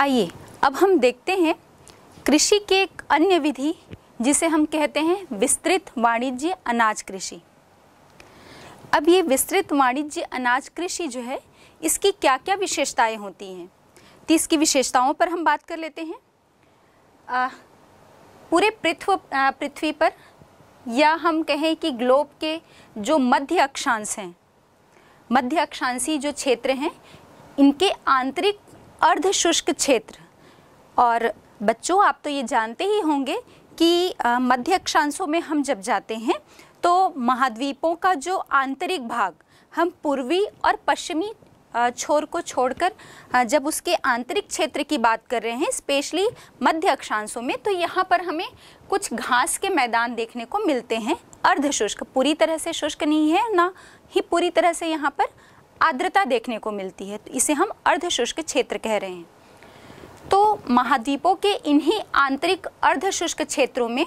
आइए अब हम देखते हैं कृषि की एक अन्य विधि जिसे हम कहते हैं विस्तृत वाणिज्य अनाज कृषि अब ये विस्तृत वाणिज्य अनाज कृषि जो है इसकी क्या क्या विशेषताएं होती हैं तो इसकी विशेषताओं पर हम बात कर लेते हैं आ, पूरे पृथ्व पृथ्वी पर या हम कहें कि ग्लोब के जो मध्य अक्षांश हैं मध्य अक्षांशी जो क्षेत्र हैं इनके आंतरिक अर्ध शुष्क क्षेत्र और बच्चों आप तो ये जानते ही होंगे कि मध्य अक्षांशों में हम जब जाते हैं तो महाद्वीपों का जो आंतरिक भाग हम पूर्वी और पश्चिमी छोर को छोड़कर जब उसके आंतरिक क्षेत्र की बात कर रहे हैं स्पेशली मध्य अक्षांशों में तो यहाँ पर हमें कुछ घास के मैदान देखने को मिलते हैं अर्धशुष्क पूरी तरह से शुष्क नहीं है ना ही पूरी तरह से यहाँ पर आर्द्रता देखने को मिलती है तो इसे हम अर्धशुष्क क्षेत्र कह रहे हैं तो महाद्वीपों के इन्हीं आंतरिक अर्धशुष्क क्षेत्रों में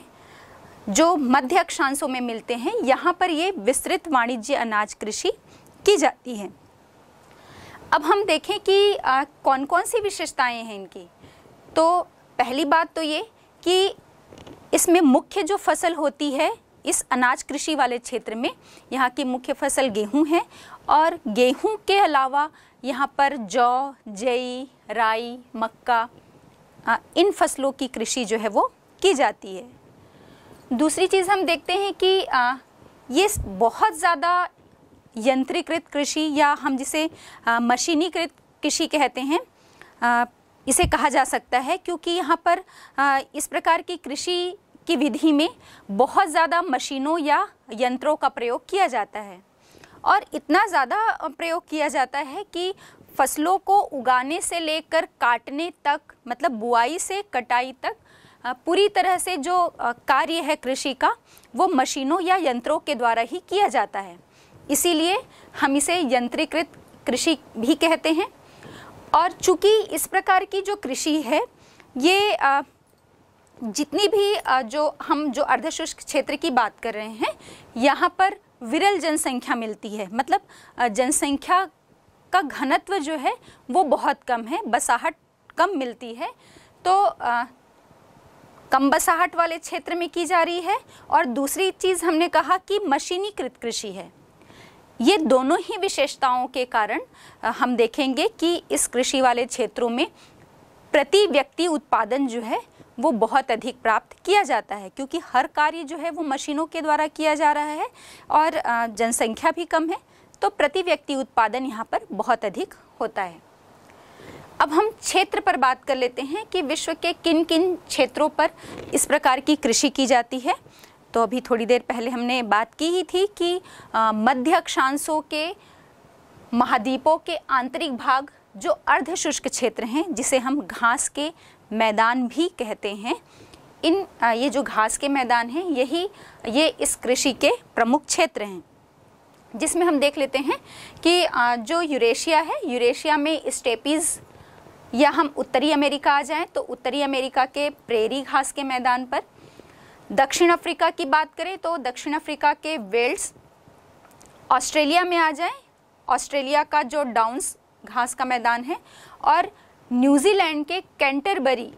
जो मध्य अक्षांशों में मिलते हैं यहाँ पर ये विस्तृत वाणिज्य अनाज कृषि की जाती है अब हम देखें कि आ, कौन कौन सी विशेषताएं हैं इनकी तो पहली बात तो ये कि इसमें मुख्य जो फसल होती है इस अनाज कृषि वाले क्षेत्र में यहाँ की मुख्य फसल गेहूँ है और गेहूँ के अलावा यहाँ पर जौ जई राई मक्का इन फसलों की कृषि जो है वो की जाती है दूसरी चीज़ हम देखते हैं कि आ, ये बहुत ज़्यादा यंत्रीकृत कृषि या हम जिसे मशीनीकृत कृषि कहते हैं आ, इसे कहा जा सकता है क्योंकि यहाँ पर आ, इस प्रकार की कृषि की विधि में बहुत ज़्यादा मशीनों या यंत्रों का प्रयोग किया जाता है और इतना ज़्यादा प्रयोग किया जाता है कि फसलों को उगाने से लेकर काटने तक मतलब बुआई से कटाई तक पूरी तरह से जो कार्य है कृषि का वो मशीनों या यंत्रों के द्वारा ही किया जाता है इसीलिए हम इसे यंत्रीकृत कृषि भी कहते हैं और चूंकि इस प्रकार की जो कृषि है ये जितनी भी जो हम जो अर्धशुष्क क्षेत्र की बात कर रहे हैं यहाँ पर विरल जनसंख्या मिलती है मतलब जनसंख्या का घनत्व जो है वो बहुत कम है बसाहट कम मिलती है तो आ, कम बसाहट वाले क्षेत्र में की जा रही है और दूसरी चीज़ हमने कहा कि मशीनीकृत कृषि है ये दोनों ही विशेषताओं के कारण हम देखेंगे कि इस कृषि वाले क्षेत्रों में प्रति व्यक्ति उत्पादन जो है वो बहुत अधिक प्राप्त किया जाता है क्योंकि हर कार्य जो है वो मशीनों के द्वारा किया जा रहा है और जनसंख्या भी कम है तो प्रति व्यक्ति उत्पादन यहाँ पर बहुत अधिक होता है अब हम क्षेत्र पर बात कर लेते हैं कि विश्व के किन किन क्षेत्रों पर इस प्रकार की कृषि की जाती है तो अभी थोड़ी देर पहले हमने बात की ही थी कि मध्य अक्षांशों के महाद्वीपों के आंतरिक भाग जो अर्ध शुष्क क्षेत्र हैं जिसे हम घास के मैदान भी कहते हैं इन ये जो घास के मैदान हैं यही ये इस कृषि के प्रमुख क्षेत्र हैं जिसमें हम देख लेते हैं कि जो यूरेशिया है यूरेशिया में स्टेपीज़ या हम उत्तरी अमेरिका आ जाएं तो उत्तरी अमेरिका के प्रेरी घास के मैदान पर दक्षिण अफ्रीका की बात करें तो दक्षिण अफ्रीका के वेल्ड्स ऑस्ट्रेलिया में आ जाएं ऑस्ट्रेलिया का जो डाउन्स घास का मैदान है और न्यूजीलैंड के कैंटरबरी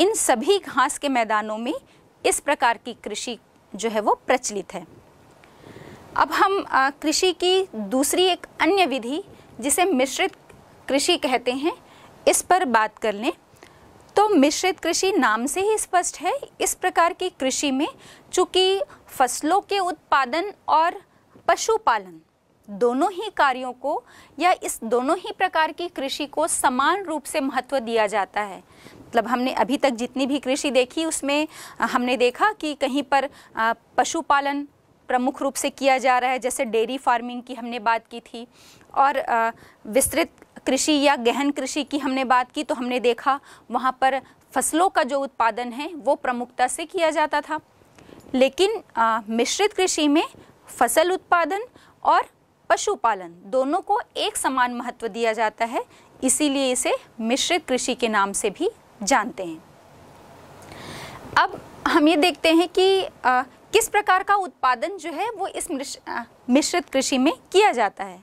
इन सभी घास के मैदानों में इस प्रकार की कृषि जो है वो प्रचलित है अब हम कृषि की दूसरी एक अन्य विधि जिसे मिश्रित कृषि कहते हैं इस पर बात कर लें तो मिश्रित कृषि नाम से ही स्पष्ट है इस प्रकार की कृषि में चूँकि फसलों के उत्पादन और पशुपालन दोनों ही कार्यों को या इस दोनों ही प्रकार की कृषि को समान रूप से महत्व दिया जाता है मतलब हमने अभी तक जितनी भी कृषि देखी उसमें हमने देखा कि कहीं पर पशुपालन प्रमुख रूप से किया जा रहा है जैसे डेयरी फार्मिंग की हमने बात की थी और विस्तृत कृषि या गहन कृषि की हमने बात की तो हमने देखा वहाँ पर फसलों का जो उत्पादन है वो प्रमुखता से किया जाता था लेकिन मिश्रित कृषि में फसल उत्पादन और पशुपालन दोनों को एक समान महत्व दिया जाता है इसीलिए इसे मिश्रित कृषि के नाम से भी जानते हैं अब हम ये देखते हैं कि आ, किस प्रकार का उत्पादन जो है वो इस मिश्रित कृषि में किया जाता है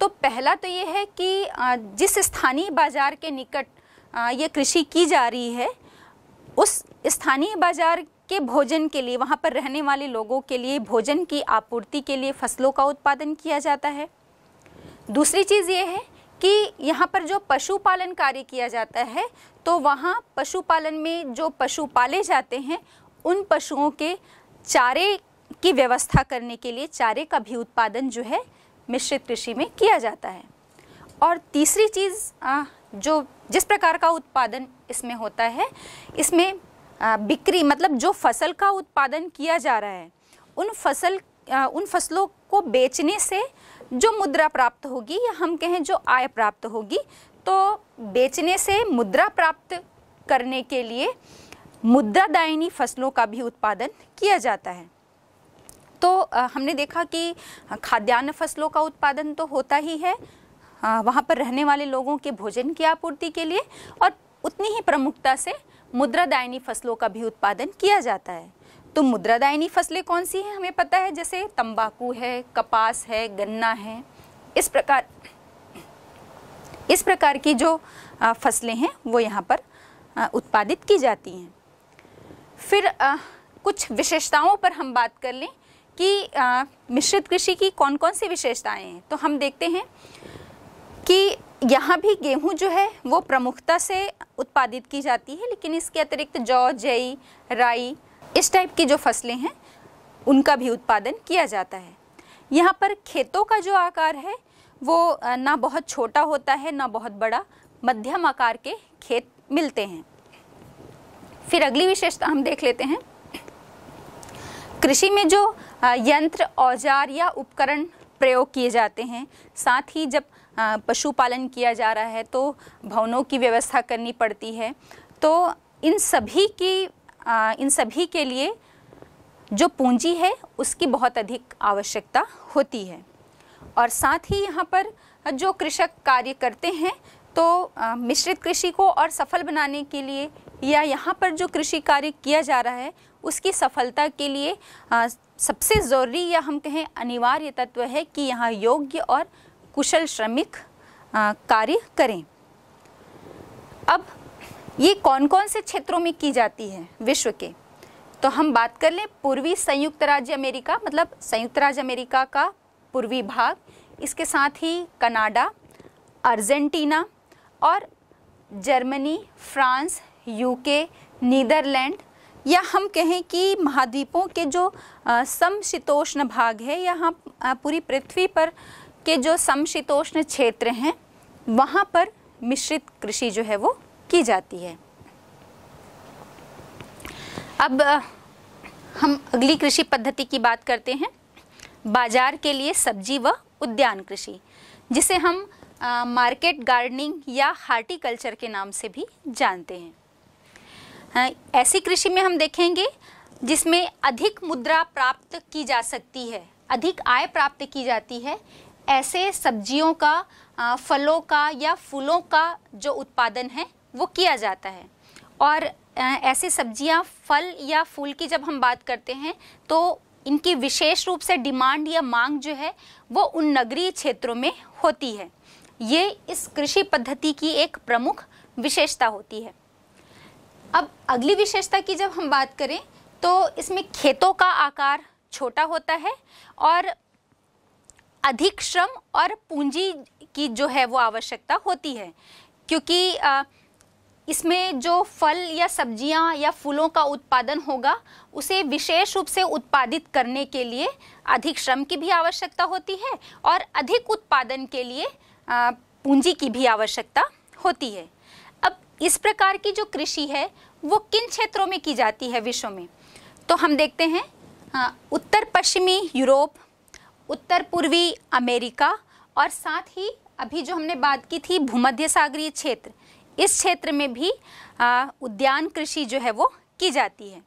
तो पहला तो ये है कि आ, जिस स्थानीय बाजार के निकट आ, ये कृषि की जा रही है उस स्थानीय बाजार के भोजन के लिए वहाँ पर रहने वाले लोगों के लिए भोजन की आपूर्ति के लिए फसलों का उत्पादन किया जाता है दूसरी चीज़ ये है कि यहाँ पर जो पशुपालन कार्य किया जाता है तो वहाँ पशुपालन में जो पशु पाले जाते हैं उन पशुओं के चारे की व्यवस्था करने के लिए चारे का भी उत्पादन जो है मिश्रित कृषि में किया जाता है और तीसरी चीज़ जो जिस प्रकार का उत्पादन इसमें होता है इसमें बिक्री मतलब जो फसल का उत्पादन किया जा रहा है उन फसल उन फसलों को बेचने से जो मुद्रा प्राप्त होगी या हम कहें जो आय प्राप्त होगी तो बेचने से मुद्रा प्राप्त करने के लिए मुद्रा दायनी फसलों का भी उत्पादन किया जाता है तो हमने देखा कि खाद्यान्न फसलों का उत्पादन तो होता ही है वहाँ पर रहने वाले लोगों के भोजन की आपूर्ति के लिए और उतनी ही प्रमुखता से मुद्रादायनी फसलों का भी उत्पादन किया जाता है तो मुद्रादायनी फसलें कौन सी हैं हमें पता है जैसे तंबाकू है कपास है गन्ना है इस प्रकार इस प्रकार की जो फसलें हैं वो यहाँ पर उत्पादित की जाती हैं फिर आ, कुछ विशेषताओं पर हम बात कर लें कि आ, मिश्रित कृषि की कौन कौन सी विशेषताएं हैं तो हम देखते हैं कि यहाँ भी गेहूं जो है वो प्रमुखता से उत्पादित की जाती है लेकिन इसके अतिरिक्त जौ जई राई इस टाइप की जो फसलें हैं उनका भी उत्पादन किया जाता है यहाँ पर खेतों का जो आकार है वो ना बहुत छोटा होता है ना बहुत बड़ा मध्यम आकार के खेत मिलते हैं फिर अगली विशेषता हम देख लेते हैं कृषि में जो यंत्र औजार या उपकरण प्रयोग किए जाते हैं साथ ही जब पशुपालन किया जा रहा है तो भवनों की व्यवस्था करनी पड़ती है तो इन सभी की इन सभी के लिए जो पूंजी है उसकी बहुत अधिक आवश्यकता होती है और साथ ही यहाँ पर जो कृषक कार्य करते हैं तो मिश्रित कृषि को और सफल बनाने के लिए या यहाँ पर जो कृषि कार्य किया जा रहा है उसकी सफलता के लिए सबसे ज़रूरी या हम कहें अनिवार्य तत्व है कि यहाँ योग्य और कुशल श्रमिक कार्य करें अब ये कौन कौन से क्षेत्रों में की जाती है विश्व के तो हम बात कर लें पूर्वी संयुक्त राज्य अमेरिका मतलब संयुक्त राज्य अमेरिका का पूर्वी भाग इसके साथ ही कनाडा अर्जेंटीना और जर्मनी फ्रांस यूके नीदरलैंड या हम कहें कि महाद्वीपों के जो समशीतोष्ण भाग है यहाँ पूरी पृथ्वी पर के जो समशीतोष्ण क्षेत्र हैं वहाँ पर मिश्रित कृषि जो है वो की जाती है अब हम अगली कृषि पद्धति की बात करते हैं बाजार के लिए सब्जी व उद्यान कृषि जिसे हम आ, मार्केट गार्डनिंग या हार्टिकल्चर के नाम से भी जानते हैं आ, ऐसी कृषि में हम देखेंगे जिसमें अधिक मुद्रा प्राप्त की जा सकती है अधिक आय प्राप्त की जाती है ऐसे सब्जियों का फलों का या फूलों का जो उत्पादन है वो किया जाता है और ऐसी सब्जियां फल या फूल की जब हम बात करते हैं तो इनकी विशेष रूप से डिमांड या मांग जो है वो उन नगरीय क्षेत्रों में होती है ये इस कृषि पद्धति की एक प्रमुख विशेषता होती है अब अगली विशेषता की जब हम बात करें तो इसमें खेतों का आकार छोटा होता है और अधिक श्रम और पूंजी की जो है वो आवश्यकता होती है क्योंकि आ, इसमें जो फल या सब्जियां या फूलों का उत्पादन होगा उसे विशेष रूप से उत्पादित करने के लिए अधिक श्रम की भी आवश्यकता होती है और अधिक उत्पादन के लिए पूंजी की भी आवश्यकता होती है अब इस प्रकार की जो कृषि है वो किन क्षेत्रों में की जाती है विश्व में तो हम देखते हैं उत्तर पश्चिमी यूरोप उत्तर पूर्वी अमेरिका और साथ ही अभी जो हमने बात की थी भूमध्य सागरीय क्षेत्र इस क्षेत्र में भी आ, उद्यान कृषि जो है वो की जाती है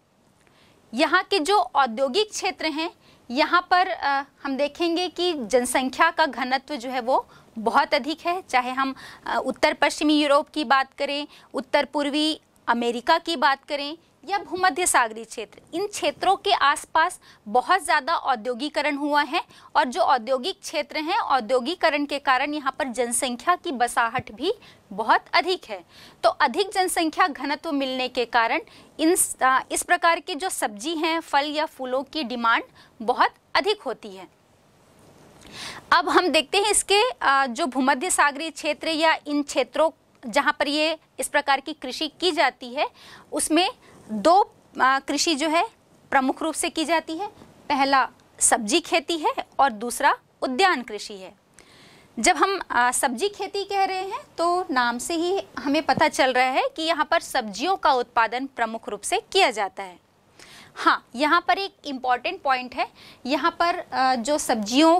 यहाँ के जो औद्योगिक क्षेत्र हैं यहाँ पर आ, हम देखेंगे कि जनसंख्या का घनत्व जो है वो बहुत अधिक है चाहे हम आ, उत्तर पश्चिमी यूरोप की बात करें उत्तर पूर्वी अमेरिका की बात करें या भूमध्य सागरी क्षेत्र इन क्षेत्रों के आसपास बहुत ज़्यादा औद्योगिकरण हुआ है और जो औद्योगिक क्षेत्र हैं औद्योगिकरण के कारण यहाँ पर जनसंख्या की बसाहट भी बहुत अधिक है तो अधिक जनसंख्या घनत्व मिलने के कारण इन इस प्रकार के जो सब्जी हैं फल या फूलों की डिमांड बहुत अधिक होती है अब हम देखते हैं इसके जो भूमध्य सागरी क्षेत्र या इन क्षेत्रों जहाँ पर ये इस प्रकार की कृषि की जाती है उसमें दो कृषि जो है प्रमुख रूप से की जाती है पहला सब्जी खेती है और दूसरा उद्यान कृषि है जब हम सब्जी खेती कह रहे हैं तो नाम से ही हमें पता चल रहा है कि यहाँ पर सब्जियों का उत्पादन प्रमुख रूप से किया जाता है हाँ यहाँ पर एक इम्पॉर्टेंट पॉइंट है यहाँ पर जो सब्जियों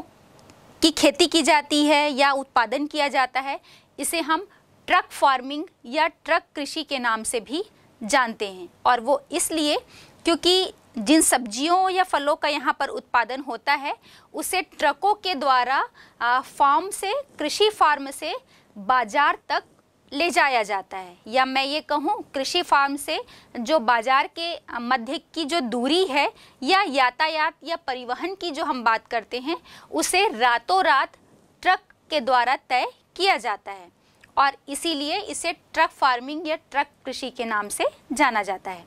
की खेती की जाती है या उत्पादन किया जाता है इसे हम ट्रक फार्मिंग या ट्रक कृषि के नाम से भी जानते हैं और वो इसलिए क्योंकि जिन सब्जियों या फलों का यहाँ पर उत्पादन होता है उसे ट्रकों के द्वारा फार्म से कृषि फार्म से बाजार तक ले जाया जाता है या मैं ये कहूँ कृषि फार्म से जो बाजार के मध्य की जो दूरी है या यातायात या परिवहन की जो हम बात करते हैं उसे रातों रात ट्रक के द्वारा तय किया जाता है और इसीलिए इसे ट्रक फार्मिंग या ट्रक कृषि के नाम से जाना जाता है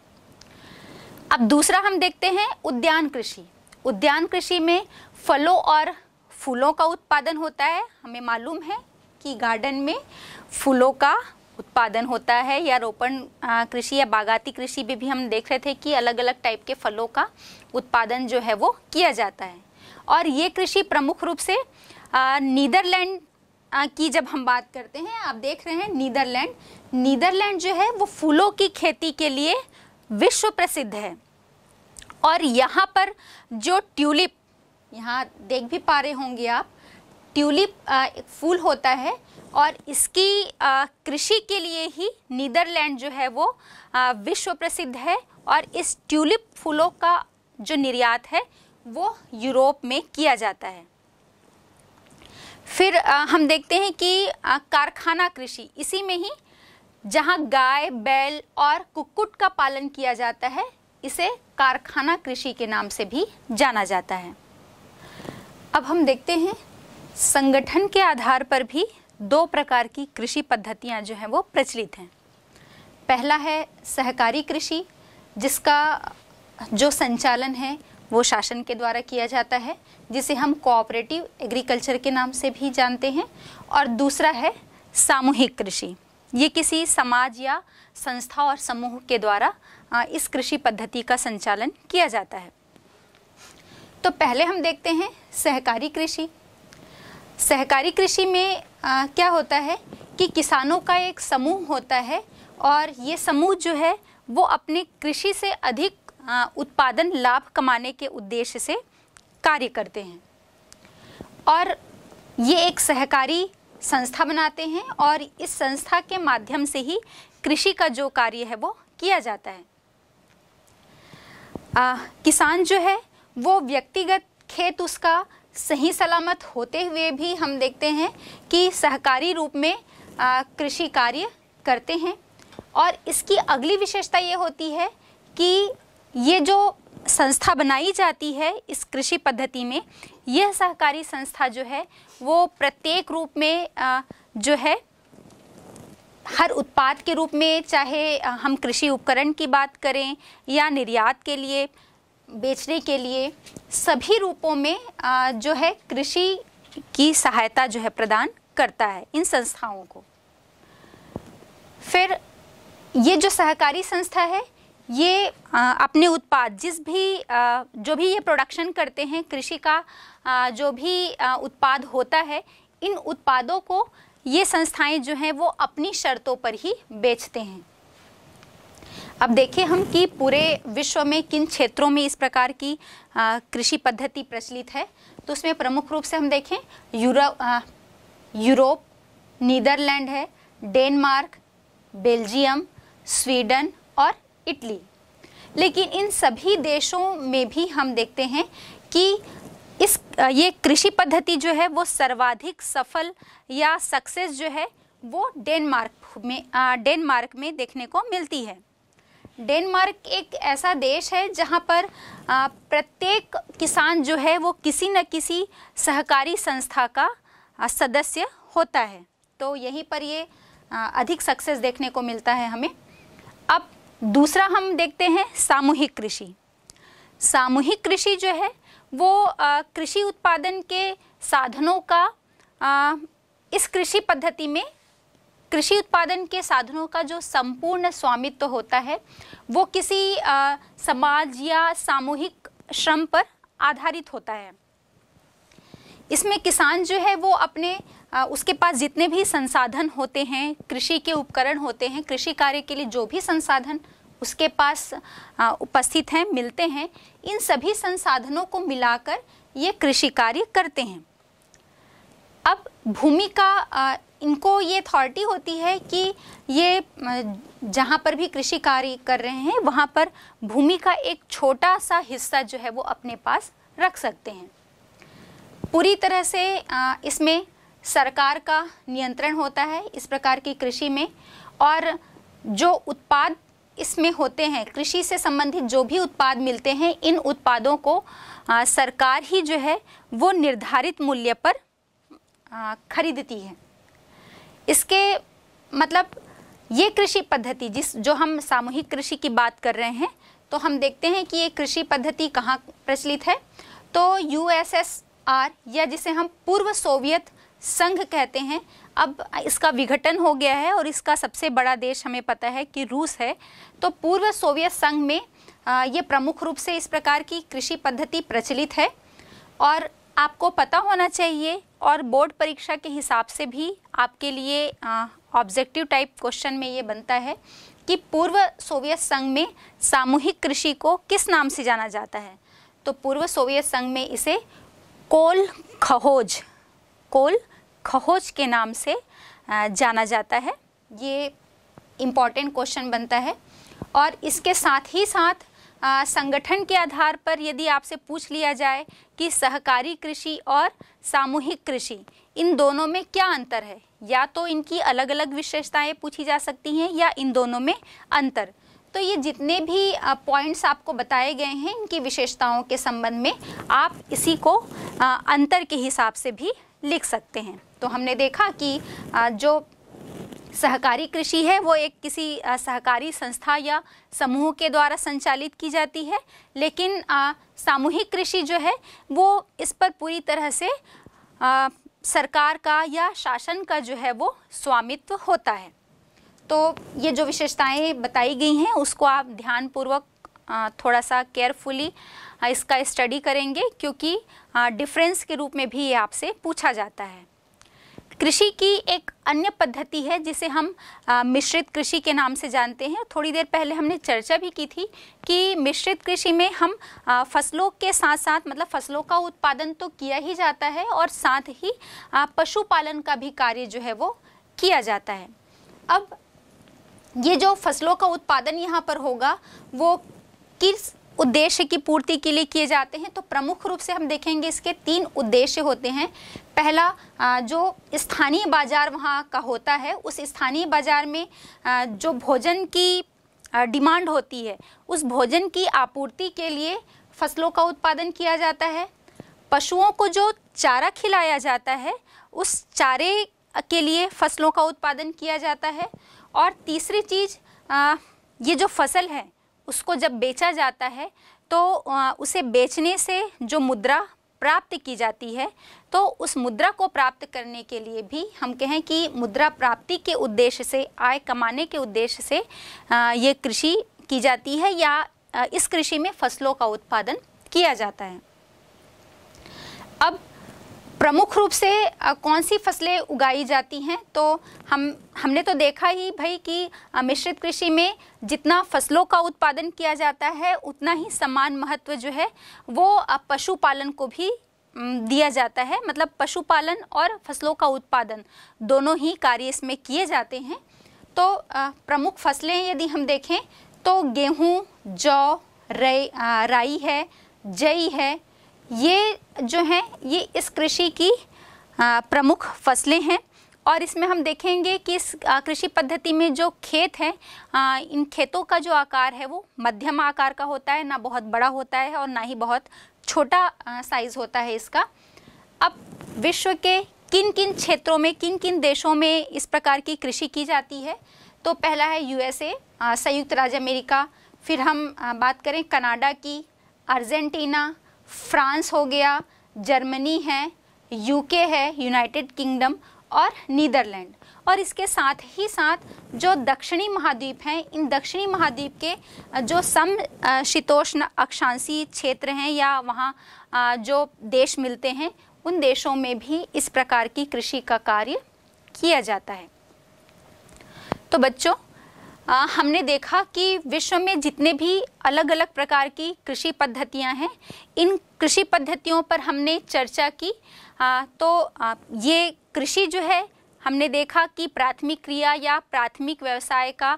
अब दूसरा हम देखते हैं उद्यान कृषि उद्यान कृषि में फलों और फूलों का उत्पादन होता है हमें मालूम है कि गार्डन में फूलों का उत्पादन होता है या रोपण कृषि या बागाती कृषि में भी हम देख रहे थे कि अलग अलग टाइप के फलों का उत्पादन जो है वो किया जाता है और ये कृषि प्रमुख रूप से नीदरलैंड की जब हम बात करते हैं आप देख रहे हैं नीदरलैंड नीदरलैंड जो है वो फूलों की खेती के लिए विश्व प्रसिद्ध है और यहाँ पर जो ट्यूलिप यहाँ देख भी पा रहे होंगे आप ट्यूलिप एक फूल होता है और इसकी कृषि के लिए ही नीदरलैंड जो है वो आ, विश्व प्रसिद्ध है और इस ट्यूलिप फूलों का जो निर्यात है वो यूरोप में किया जाता है फिर हम देखते हैं कि कारखाना कृषि इसी में ही जहाँ गाय बैल और कुक्कुट का पालन किया जाता है इसे कारखाना कृषि के नाम से भी जाना जाता है अब हम देखते हैं संगठन के आधार पर भी दो प्रकार की कृषि पद्धतियां जो हैं वो प्रचलित हैं पहला है सहकारी कृषि जिसका जो संचालन है वो शासन के द्वारा किया जाता है जिसे हम कोऑपरेटिव एग्रीकल्चर के नाम से भी जानते हैं और दूसरा है सामूहिक कृषि ये किसी समाज या संस्था और समूह के द्वारा इस कृषि पद्धति का संचालन किया जाता है तो पहले हम देखते हैं सहकारी कृषि सहकारी कृषि में आ, क्या होता है कि किसानों का एक समूह होता है और ये समूह जो है वो अपने कृषि से अधिक उत्पादन लाभ कमाने के उद्देश्य से कार्य करते हैं और ये एक सहकारी संस्था बनाते हैं और इस संस्था के माध्यम से ही कृषि का जो कार्य है वो किया जाता है आ, किसान जो है वो व्यक्तिगत खेत उसका सही सलामत होते हुए भी हम देखते हैं कि सहकारी रूप में कृषि कार्य करते हैं और इसकी अगली विशेषता ये होती है कि ये जो संस्था बनाई जाती है इस कृषि पद्धति में यह सहकारी संस्था जो है वो प्रत्येक रूप में जो है हर उत्पाद के रूप में चाहे हम कृषि उपकरण की बात करें या निर्यात के लिए बेचने के लिए सभी रूपों में जो है कृषि की सहायता जो है प्रदान करता है इन संस्थाओं को फिर ये जो सहकारी संस्था है ये अपने उत्पाद जिस भी जो भी ये प्रोडक्शन करते हैं कृषि का जो भी उत्पाद होता है इन उत्पादों को ये संस्थाएं जो हैं वो अपनी शर्तों पर ही बेचते हैं अब देखिए हम कि पूरे विश्व में किन क्षेत्रों में इस प्रकार की कृषि पद्धति प्रचलित है तो उसमें प्रमुख रूप से हम देखें यूरो यूरोप नीदरलैंड है डेनमार्क बेल्जियम स्वीडन और इटली लेकिन इन सभी देशों में भी हम देखते हैं कि इस ये कृषि पद्धति जो है वो सर्वाधिक सफल या सक्सेस जो है वो डेनमार्क में डेनमार्क में देखने को मिलती है डेनमार्क एक ऐसा देश है जहाँ पर प्रत्येक किसान जो है वो किसी न किसी सहकारी संस्था का सदस्य होता है तो यहीं पर ये अधिक सक्सेस देखने को मिलता है हमें अब दूसरा हम देखते हैं सामूहिक कृषि सामूहिक कृषि जो है वो कृषि उत्पादन के साधनों का आ, इस कृषि पद्धति में कृषि उत्पादन के साधनों का जो संपूर्ण स्वामित्व तो होता है वो किसी आ, समाज या सामूहिक श्रम पर आधारित होता है इसमें किसान जो है वो अपने उसके पास जितने भी संसाधन होते हैं कृषि के उपकरण होते हैं कृषि कार्य के लिए जो भी संसाधन उसके पास उपस्थित हैं मिलते हैं इन सभी संसाधनों को मिलाकर ये कृषि कार्य करते हैं अब भूमि का इनको ये अथॉरिटी होती है कि ये जहाँ पर भी कृषि कार्य कर रहे हैं वहाँ पर भूमि का एक छोटा सा हिस्सा जो है वो अपने पास रख सकते हैं पूरी तरह से इसमें सरकार का नियंत्रण होता है इस प्रकार की कृषि में और जो उत्पाद इसमें होते हैं कृषि से संबंधित जो भी उत्पाद मिलते हैं इन उत्पादों को आ, सरकार ही जो है वो निर्धारित मूल्य पर आ, खरीदती है इसके मतलब ये कृषि पद्धति जिस जो हम सामूहिक कृषि की बात कर रहे हैं तो हम देखते हैं कि ये कृषि पद्धति कहाँ प्रचलित है तो यूएसएसआर या जिसे हम पूर्व सोवियत संघ कहते हैं अब इसका विघटन हो गया है और इसका सबसे बड़ा देश हमें पता है कि रूस है तो पूर्व सोवियत संघ में ये प्रमुख रूप से इस प्रकार की कृषि पद्धति प्रचलित है और आपको पता होना चाहिए और बोर्ड परीक्षा के हिसाब से भी आपके लिए ऑब्जेक्टिव टाइप क्वेश्चन में ये बनता है कि पूर्व सोवियत संघ में सामूहिक कृषि को किस नाम से जाना जाता है तो पूर्व सोवियत संघ में इसे कोल खहोज कोल खहोज के नाम से जाना जाता है ये इम्पॉर्टेंट क्वेश्चन बनता है और इसके साथ ही साथ संगठन के आधार पर यदि आपसे पूछ लिया जाए कि सहकारी कृषि और सामूहिक कृषि इन दोनों में क्या अंतर है या तो इनकी अलग अलग विशेषताएं पूछी जा सकती हैं या इन दोनों में अंतर तो ये जितने भी पॉइंट्स आपको बताए गए हैं इनकी विशेषताओं के संबंध में आप इसी को अंतर के हिसाब से भी लिख सकते हैं तो हमने देखा कि जो सहकारी कृषि है वो एक किसी सहकारी संस्था या समूह के द्वारा संचालित की जाती है लेकिन सामूहिक कृषि जो है वो इस पर पूरी तरह से सरकार का या शासन का जो है वो स्वामित्व होता है तो ये जो विशेषताएं बताई गई हैं उसको आप ध्यानपूर्वक थोड़ा सा केयरफुली इसका स्टडी करेंगे क्योंकि डिफरेंस के रूप में भी ये आपसे पूछा जाता है कृषि की एक अन्य पद्धति है जिसे हम मिश्रित कृषि के नाम से जानते हैं थोड़ी देर पहले हमने चर्चा भी की थी कि मिश्रित कृषि में हम आ, फसलों के साथ साथ मतलब फसलों का उत्पादन तो किया ही जाता है और साथ ही पशुपालन का भी कार्य जो है वो किया जाता है अब ये जो फसलों का उत्पादन यहाँ पर होगा वो किस उद्देश्य की पूर्ति के लिए किए जाते हैं तो प्रमुख रूप से हम देखेंगे इसके तीन उद्देश्य होते हैं पहला जो स्थानीय बाज़ार वहाँ का होता है उस स्थानीय बाज़ार में जो भोजन की डिमांड होती है उस भोजन की आपूर्ति के लिए फसलों का उत्पादन किया जाता है पशुओं को जो चारा खिलाया जाता है उस चारे के लिए फसलों का उत्पादन किया जाता है और तीसरी चीज़ ये जो फसल है उसको जब बेचा जाता है तो उसे बेचने से जो मुद्रा प्राप्त की जाती है तो उस मुद्रा को प्राप्त करने के लिए भी हम कहें कि मुद्रा प्राप्ति के उद्देश्य से आय कमाने के उद्देश्य से ये कृषि की जाती है या इस कृषि में फसलों का उत्पादन किया जाता है प्रमुख रूप से कौन सी फसलें उगाई जाती हैं तो हम हमने तो देखा ही भाई कि मिश्रित कृषि में जितना फसलों का उत्पादन किया जाता है उतना ही समान महत्व जो है वो पशुपालन को भी दिया जाता है मतलब पशुपालन और फसलों का उत्पादन दोनों ही कार्य इसमें किए जाते हैं तो प्रमुख फसलें यदि हम देखें तो गेहूँ जौ राई है जई है ये जो हैं ये इस कृषि की प्रमुख फसलें हैं और इसमें हम देखेंगे कि इस कृषि पद्धति में जो खेत हैं इन खेतों का जो आकार है वो मध्यम आकार का होता है ना बहुत बड़ा होता है और ना ही बहुत छोटा साइज़ होता है इसका अब विश्व के किन किन क्षेत्रों में किन किन देशों में इस प्रकार की कृषि की जाती है तो पहला है यूएसए संयुक्त राज्य अमेरिका फिर हम बात करें कनाडा की अर्जेंटीना फ्रांस हो गया जर्मनी है यूके है यूनाइटेड किंगडम और नीदरलैंड और इसके साथ ही साथ जो दक्षिणी महाद्वीप हैं इन दक्षिणी महाद्वीप के जो सम शीतोष्ण अक्षांशीय क्षेत्र हैं या वहाँ जो देश मिलते हैं उन देशों में भी इस प्रकार की कृषि का कार्य किया जाता है तो बच्चों आ, हमने देखा कि विश्व में जितने भी अलग अलग प्रकार की कृषि पद्धतियां हैं इन कृषि पद्धतियों पर हमने चर्चा की आ, तो आ, ये कृषि जो है हमने देखा कि प्राथमिक क्रिया या प्राथमिक व्यवसाय का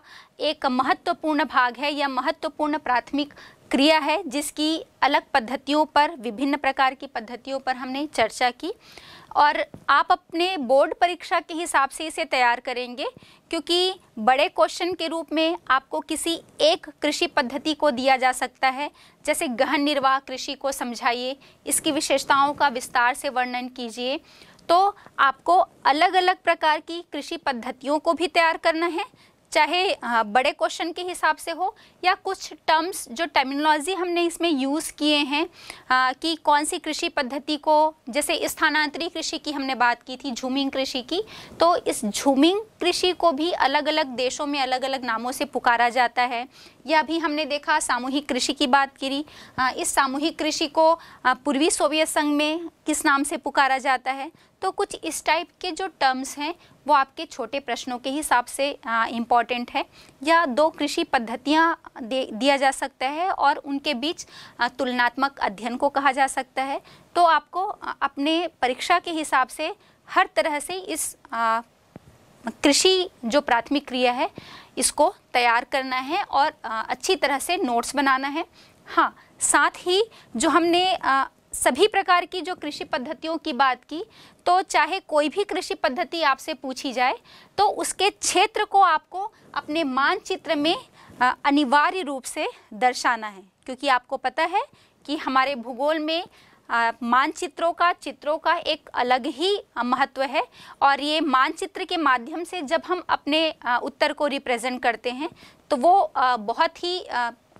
एक महत्वपूर्ण भाग है या महत्वपूर्ण प्राथमिक क्रिया है जिसकी अलग पद्धतियों पर विभिन्न प्रकार की पद्धतियों पर हमने चर्चा की और आप अपने बोर्ड परीक्षा के हिसाब से इसे तैयार करेंगे क्योंकि बड़े क्वेश्चन के रूप में आपको किसी एक कृषि पद्धति को दिया जा सकता है जैसे गहन निर्वाह कृषि को समझाइए इसकी विशेषताओं का विस्तार से वर्णन कीजिए तो आपको अलग अलग प्रकार की कृषि पद्धतियों को भी तैयार करना है चाहे बड़े क्वेश्चन के हिसाब से हो या कुछ टर्म्स जो टर्मिनोलॉजी हमने इसमें यूज़ किए हैं कि कौन सी कृषि पद्धति को जैसे स्थानांतरी कृषि की हमने बात की थी झूमिंग कृषि की तो इस झूमिंग कृषि को भी अलग अलग देशों में अलग अलग नामों से पुकारा जाता है यह अभी हमने देखा सामूहिक कृषि की बात करी इस सामूहिक कृषि को पूर्वी सोवियत संघ में किस नाम से पुकारा जाता है तो कुछ इस टाइप के जो टर्म्स हैं वो आपके छोटे प्रश्नों के हिसाब से इम्पॉर्टेंट है या दो कृषि पद्धतियाँ दे दिया जा सकता है और उनके बीच तुलनात्मक अध्ययन को कहा जा सकता है तो आपको अपने परीक्षा के हिसाब से हर तरह से इस कृषि जो प्राथमिक क्रिया है इसको तैयार करना है और अच्छी तरह से नोट्स बनाना है हाँ साथ ही जो हमने सभी प्रकार की जो कृषि पद्धतियों की बात की तो चाहे कोई भी कृषि पद्धति आपसे पूछी जाए तो उसके क्षेत्र को आपको अपने मानचित्र में अनिवार्य रूप से दर्शाना है क्योंकि आपको पता है कि हमारे भूगोल में मानचित्रों का चित्रों का एक अलग ही महत्व है और ये मानचित्र के माध्यम से जब हम अपने उत्तर को रिप्रेजेंट करते हैं तो वो बहुत ही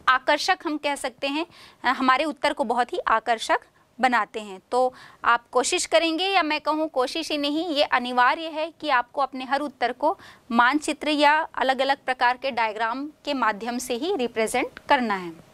आकर्षक हम कह सकते हैं हमारे उत्तर को बहुत ही आकर्षक बनाते हैं तो आप कोशिश करेंगे या मैं कहूँ कोशिश ही नहीं ये अनिवार्य है कि आपको अपने हर उत्तर को मानचित्र या अलग अलग प्रकार के डायग्राम के माध्यम से ही रिप्रेजेंट करना है